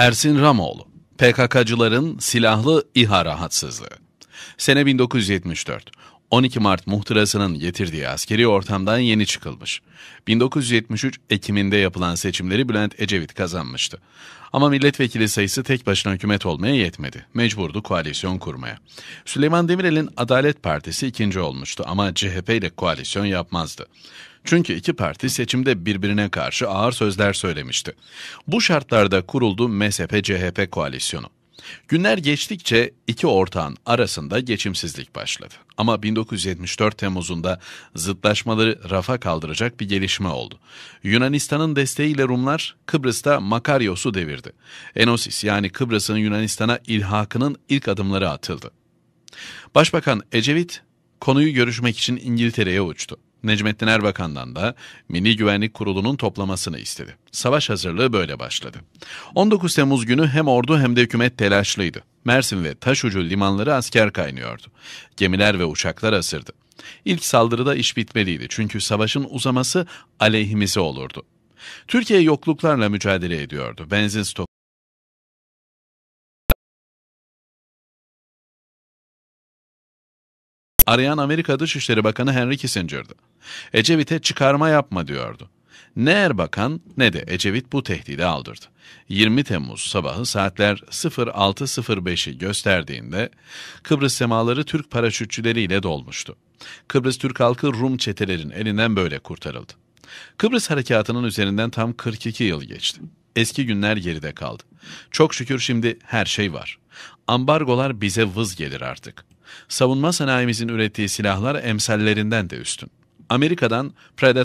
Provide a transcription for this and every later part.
Ersin Ramoğlu, PKK'cıların silahlı İHA rahatsızlığı. Sene 1974. 12 Mart muhtırasının getirdiği askeri ortamdan yeni çıkılmış. 1973 Ekim'inde yapılan seçimleri Bülent Ecevit kazanmıştı. Ama milletvekili sayısı tek başına hükümet olmaya yetmedi. Mecburdu koalisyon kurmaya. Süleyman Demirel'in Adalet Partisi ikinci olmuştu ama CHP ile koalisyon yapmazdı. Çünkü iki parti seçimde birbirine karşı ağır sözler söylemişti. Bu şartlarda kuruldu MSP-CHP koalisyonu. Günler geçtikçe iki ortağın arasında geçimsizlik başladı. Ama 1974 Temmuz'unda zıtlaşmaları rafa kaldıracak bir gelişme oldu. Yunanistan'ın desteğiyle Rumlar Kıbrıs'ta Makaryos'u devirdi. Enosis yani Kıbrıs'ın Yunanistan'a ilhakının ilk adımları atıldı. Başbakan Ecevit konuyu görüşmek için İngiltere'ye uçtu. Necmettin Erbakan'dan da Milli Güvenlik Kurulu'nun toplamasını istedi. Savaş hazırlığı böyle başladı. 19 Temmuz günü hem ordu hem de hükümet telaşlıydı. Mersin ve Taşucu limanları asker kaynıyordu. Gemiler ve uçaklar asırdı. İlk saldırıda iş bitmeliydi çünkü savaşın uzaması aleyhimize olurdu. Türkiye yokluklarla mücadele ediyordu. Benzin stok arayan Amerika Dışişleri Bakanı Henry Kissinger'dı. Ecevit'e çıkarma yapma diyordu. Ne Erbakan ne de Ecevit bu tehdidi aldırdı. 20 Temmuz sabahı saatler 06.05'i gösterdiğinde Kıbrıs semaları Türk paraşütçüleriyle dolmuştu. Kıbrıs Türk halkı Rum çetelerin elinden böyle kurtarıldı. Kıbrıs harekatının üzerinden tam 42 yıl geçti. Eski günler geride kaldı. Çok şükür şimdi her şey var. Ambargolar bize vız gelir artık savunma sanayimizin ürettiği silahlar emsallerinden de üstün. Amerika'dan Predator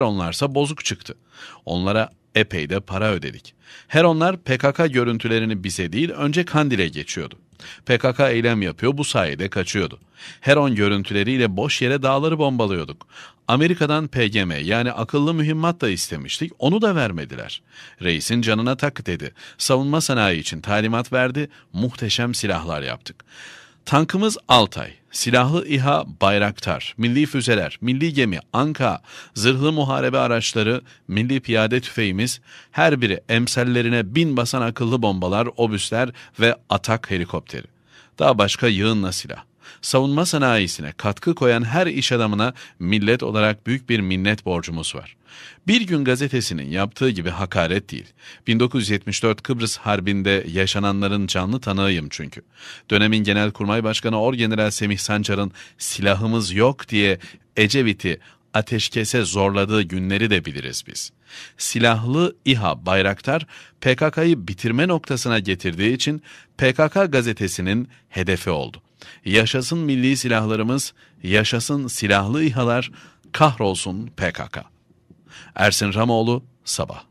onlarsa bozuk çıktı. Onlara epey de para ödedik. Her onlar PKK görüntülerini bize değil önce Kandil'e geçiyordu. PKK eylem yapıyor bu sayede kaçıyordu. Heron görüntüleriyle boş yere dağları bombalıyorduk. Amerika'dan PGM yani akıllı mühimmat da istemiştik, onu da vermediler. Reisin canına tak dedi, savunma sanayi için talimat verdi, muhteşem silahlar yaptık. Tankımız Altay, silahlı İHA Bayraktar, milli füzeler, milli gemi Anka, zırhlı muharebe araçları, milli piyade tüfeğimiz, her biri emsellerine bin basan akıllı bombalar, obüsler ve atak helikopteri. Daha başka yığınla silah savunma sanayisine katkı koyan her iş adamına millet olarak büyük bir minnet borcumuz var. Bir gün gazetesinin yaptığı gibi hakaret değil. 1974 Kıbrıs Harbi'nde yaşananların canlı tanığıyım çünkü. Dönemin Genelkurmay Başkanı Orgeneral Semih Sancar'ın silahımız yok diye Ecevit'i ateşkese zorladığı günleri de biliriz biz. Silahlı İHA Bayraktar PKK'yı bitirme noktasına getirdiği için PKK gazetesinin hedefi oldu. Yaşasın milli silahlarımız, yaşasın silahlı İHA'lar, kahrolsun PKK. Ersin Ramoğlu, Sabah.